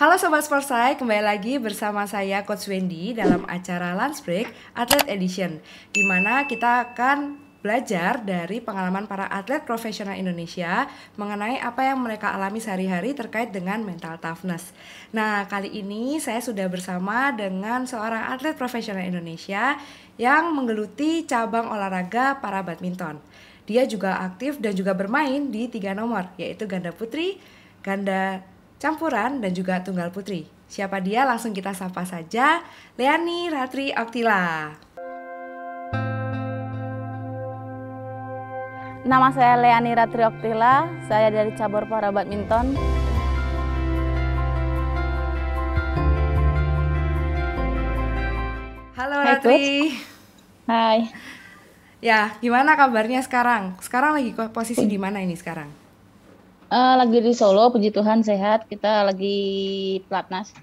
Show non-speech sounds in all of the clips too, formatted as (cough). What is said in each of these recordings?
Halo Sobat Sportsai, kembali lagi bersama saya Coach Wendy dalam acara Lunch Break Athlete Edition di mana kita akan belajar dari pengalaman para atlet profesional Indonesia mengenai apa yang mereka alami sehari-hari terkait dengan mental toughness. Nah, kali ini saya sudah bersama dengan seorang atlet profesional Indonesia yang menggeluti cabang olahraga para badminton. Dia juga aktif dan juga bermain di tiga nomor, yaitu ganda putri, ganda campuran, dan juga tunggal putri. Siapa dia? Langsung kita sapa saja. Leani Ratri Oktila. Nama saya Leani Ratri Oktila, saya dari cabur para badminton. Halo Hai, Ratri. Coach. Hai. Ya, gimana kabarnya sekarang? Sekarang lagi posisi di mana ini sekarang? Uh, lagi di Solo, puji Tuhan sehat. Kita lagi pelatnas,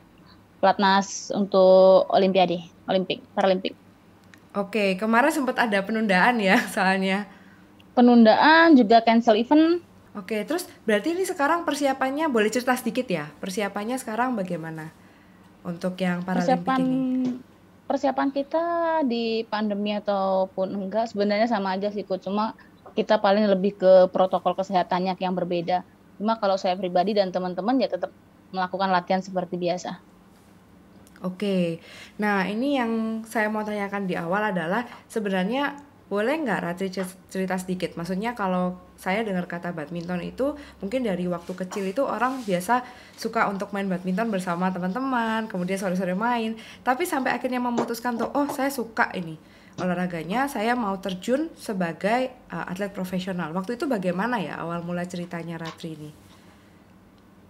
pelatnas untuk Olimpiade, Olimpik, Paralimpik. Oke, kemarin sempat ada penundaan ya (laughs) soalnya. Penundaan juga cancel event. Oke, terus berarti ini sekarang persiapannya boleh cerita sedikit ya? Persiapannya sekarang bagaimana untuk yang Paralimpik persiapan, ini? Persiapan kita di pandemi ataupun enggak sebenarnya sama aja sih, Coach. Cuma kita paling lebih ke protokol kesehatannya yang berbeda Cuma kalau saya pribadi dan teman-teman ya tetap melakukan latihan seperti biasa. Oke, nah ini yang saya mau tanyakan di awal adalah sebenarnya boleh nggak Ratri cerita sedikit? Maksudnya kalau saya dengar kata badminton itu mungkin dari waktu kecil itu orang biasa suka untuk main badminton bersama teman-teman, kemudian sore-sore main. Tapi sampai akhirnya memutuskan tuh, oh saya suka ini olahraganya saya mau terjun sebagai uh, atlet profesional. Waktu itu bagaimana ya awal mula ceritanya Ratri ini?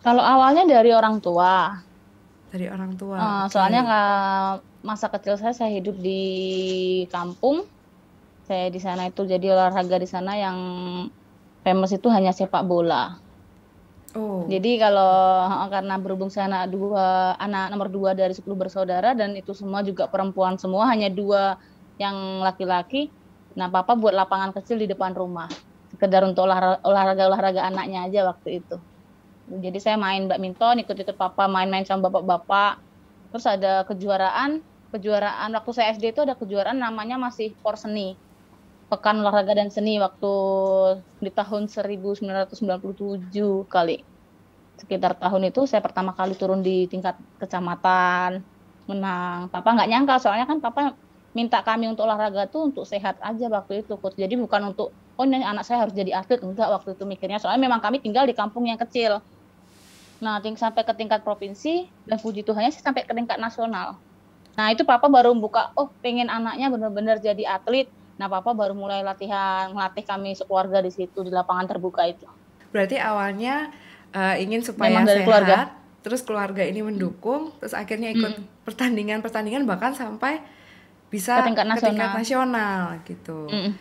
Kalau awalnya dari orang tua. Dari orang tua. Uh, eh, okay. Soalnya uh, masa kecil saya saya hidup di kampung. Saya di sana itu jadi olahraga di sana yang famous itu hanya sepak bola. Oh. Jadi kalau eh, karena berhubung saya anak dua anak nomor dua dari sepuluh bersaudara dan itu semua juga perempuan semua hanya dua yang laki-laki nah papa buat lapangan kecil di depan rumah sekedar untuk olahraga olahraga, anaknya aja waktu itu jadi saya main badminton ikut-ikut papa main-main sama bapak-bapak terus ada kejuaraan kejuaraan waktu saya SD itu ada kejuaraan namanya masih por seni pekan olahraga dan seni waktu di tahun 1997 kali sekitar tahun itu saya pertama kali turun di tingkat kecamatan menang papa nggak nyangka soalnya kan papa minta kami untuk olahraga tuh untuk sehat aja waktu itu coach. Jadi bukan untuk oh ini anak saya harus jadi atlet enggak waktu itu mikirnya. Soalnya memang kami tinggal di kampung yang kecil. Nah, ting sampai ke tingkat provinsi dan puji Tuhannya sih sampai ke tingkat nasional. Nah, itu papa baru buka, oh pengen anaknya benar-benar jadi atlet. Nah, papa baru mulai latihan, melatih kami sekeluarga di situ di lapangan terbuka itu. Berarti awalnya uh, ingin supaya Memang dari sehat, keluarga. terus keluarga ini mendukung, hmm. terus akhirnya ikut hmm. pertandingan-pertandingan hmm. bahkan sampai bisa ke tingkat nasional, ke tingkat nasional gitu. Mm.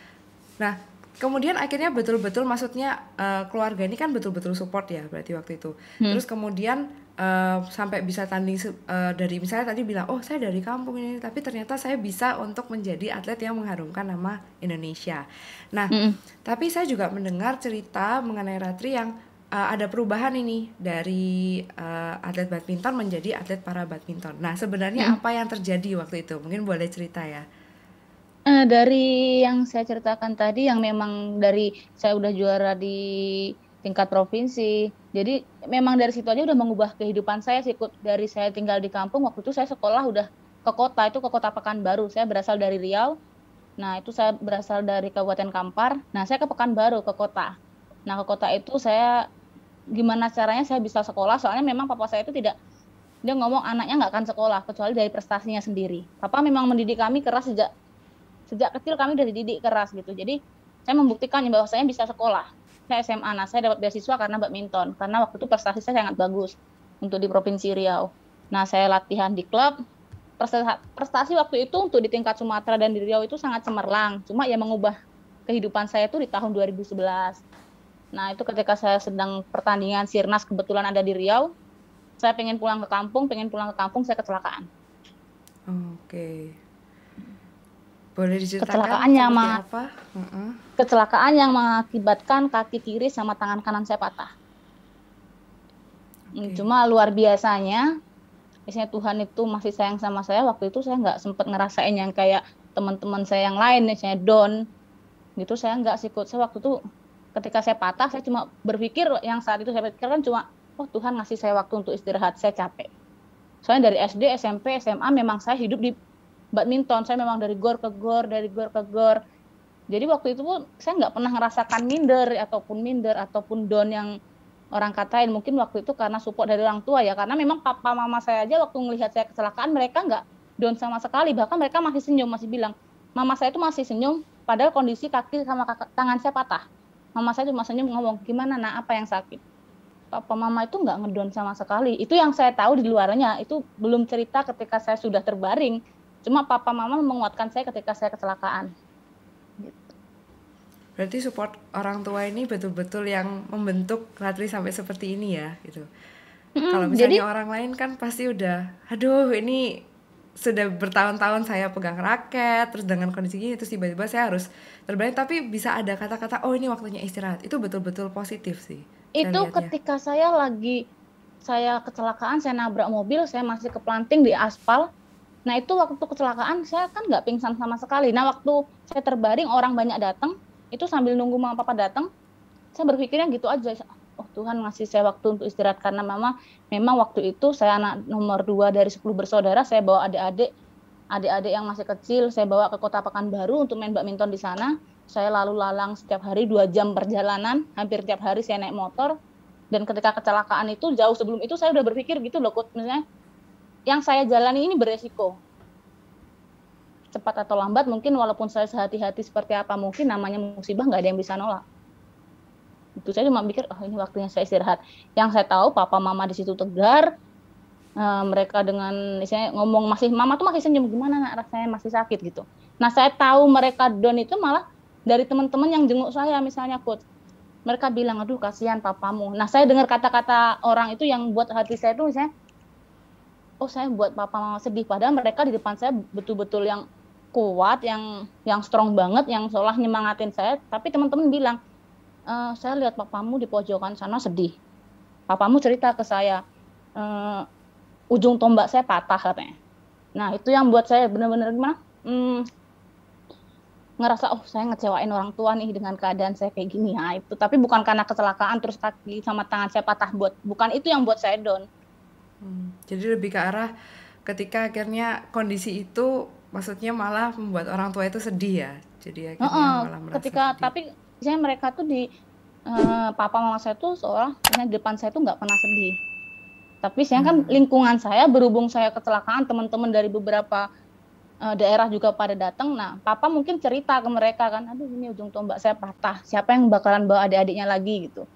Nah, kemudian akhirnya betul-betul maksudnya uh, keluarga ini kan betul-betul support ya berarti waktu itu. Mm. Terus kemudian uh, sampai bisa tanding uh, dari misalnya tadi bilang, "Oh, saya dari kampung ini, tapi ternyata saya bisa untuk menjadi atlet yang mengharumkan nama Indonesia." Nah, mm. tapi saya juga mendengar cerita mengenai Ratri yang uh, ada perubahan ini dari uh, atlet badminton menjadi atlet para badminton. Nah, sebenarnya hmm. apa yang terjadi waktu itu? Mungkin boleh cerita ya. Eh, dari yang saya ceritakan tadi, yang memang dari saya udah juara di tingkat provinsi. Jadi memang dari situ aja udah mengubah kehidupan saya sih. Dari saya tinggal di kampung, waktu itu saya sekolah udah ke kota, itu ke kota Pekanbaru. Saya berasal dari Riau. Nah, itu saya berasal dari Kabupaten Kampar. Nah, saya ke Pekanbaru, ke kota. Nah, ke kota itu saya gimana caranya saya bisa sekolah soalnya memang papa saya itu tidak dia ngomong anaknya nggak akan sekolah kecuali dari prestasinya sendiri. Papa memang mendidik kami keras sejak sejak kecil kami udah dididik keras gitu. Jadi saya membuktikan bahwa saya bisa sekolah. Saya SMA, nah saya dapat beasiswa karena badminton karena waktu itu prestasi saya sangat bagus untuk di provinsi Riau. Nah saya latihan di klub. Prestasi waktu itu untuk di tingkat Sumatera dan di Riau itu sangat cemerlang. Cuma ya mengubah kehidupan saya itu di tahun 2011 Nah itu ketika saya sedang pertandingan sirnas kebetulan ada di Riau, saya pengen pulang ke kampung, pengen pulang ke kampung saya kecelakaan. Oke. Boleh diceritakan kecelakaan yang apa? Uh-uh. Kecelakaan yang mengakibatkan kaki kiri sama tangan kanan saya patah. Okay. Cuma luar biasanya, biasanya Tuhan itu masih sayang sama saya. Waktu itu saya nggak sempat ngerasain yang kayak teman-teman saya yang lain, misalnya Don, gitu saya nggak sih. Saya waktu itu ketika saya patah saya cuma berpikir yang saat itu saya pikirkan cuma oh Tuhan ngasih saya waktu untuk istirahat saya capek soalnya dari SD SMP SMA memang saya hidup di badminton saya memang dari gor ke gor dari gor ke gor jadi waktu itu pun saya nggak pernah ngerasakan minder ataupun minder ataupun down yang orang katain mungkin waktu itu karena support dari orang tua ya karena memang papa mama saya aja waktu melihat saya kecelakaan mereka nggak down sama sekali bahkan mereka masih senyum masih bilang mama saya itu masih senyum padahal kondisi kaki sama kaki, tangan saya patah mama saya cuma senyum ngomong gimana nak apa yang sakit papa mama itu nggak ngedon sama sekali itu yang saya tahu di luarnya itu belum cerita ketika saya sudah terbaring cuma papa mama menguatkan saya ketika saya kecelakaan gitu. berarti support orang tua ini betul-betul yang membentuk Ratri sampai seperti ini ya gitu mm -hmm. kalau misalnya Jadi, orang lain kan pasti udah aduh ini sudah bertahun-tahun saya pegang raket terus dengan kondisi gini terus tiba-tiba saya harus terbalik tapi bisa ada kata-kata oh ini waktunya istirahat itu betul-betul positif sih itu saya ketika saya lagi saya kecelakaan saya nabrak mobil saya masih planting di aspal nah itu waktu kecelakaan saya kan nggak pingsan sama sekali nah waktu saya terbaring orang banyak datang itu sambil nunggu mama papa datang saya berpikirnya gitu aja Tuhan ngasih saya waktu untuk istirahat karena mama memang waktu itu saya anak nomor dua dari sepuluh bersaudara saya bawa adik-adik adik-adik yang masih kecil saya bawa ke kota Pekanbaru untuk main badminton di sana saya lalu lalang setiap hari dua jam perjalanan hampir tiap hari saya naik motor dan ketika kecelakaan itu jauh sebelum itu saya udah berpikir gitu loh coach misalnya yang saya jalani ini beresiko cepat atau lambat mungkin walaupun saya sehati-hati seperti apa mungkin namanya musibah nggak ada yang bisa nolak gitu saya cuma pikir oh ah, ini waktunya saya istirahat yang saya tahu papa mama di situ tegar uh, mereka dengan misalnya ngomong masih mama tuh masih senyum gimana nak rasanya masih sakit gitu nah saya tahu mereka down itu malah dari teman-teman yang jenguk saya misalnya coach mereka bilang aduh kasihan papamu nah saya dengar kata-kata orang itu yang buat hati saya tuh saya oh saya buat papa mama sedih padahal mereka di depan saya betul-betul yang kuat yang yang strong banget yang seolah nyemangatin saya tapi teman-teman bilang uh, saya lihat papamu di pojokan sana sedih. Papamu cerita ke saya, uh, ujung tombak saya patah katanya. Nah itu yang buat saya benar-benar gimana? Hmm, ngerasa oh saya ngecewain orang tua nih dengan keadaan saya kayak gini ya itu tapi bukan karena kecelakaan terus kaki sama tangan saya patah buat bukan itu yang buat saya down hmm, jadi lebih ke arah ketika akhirnya kondisi itu maksudnya malah membuat orang tua itu sedih ya jadi akhirnya uh -uh, malah merasa ketika sedih. tapi misalnya mereka tuh di uh, papa mama saya tuh seolah di depan saya tuh nggak pernah sedih tapi saya kan hmm. lingkungan saya berhubung saya kecelakaan teman-teman dari beberapa uh, daerah juga pada datang nah papa mungkin cerita ke mereka kan aduh ini ujung tombak saya patah siapa yang bakalan bawa adik-adiknya lagi gitu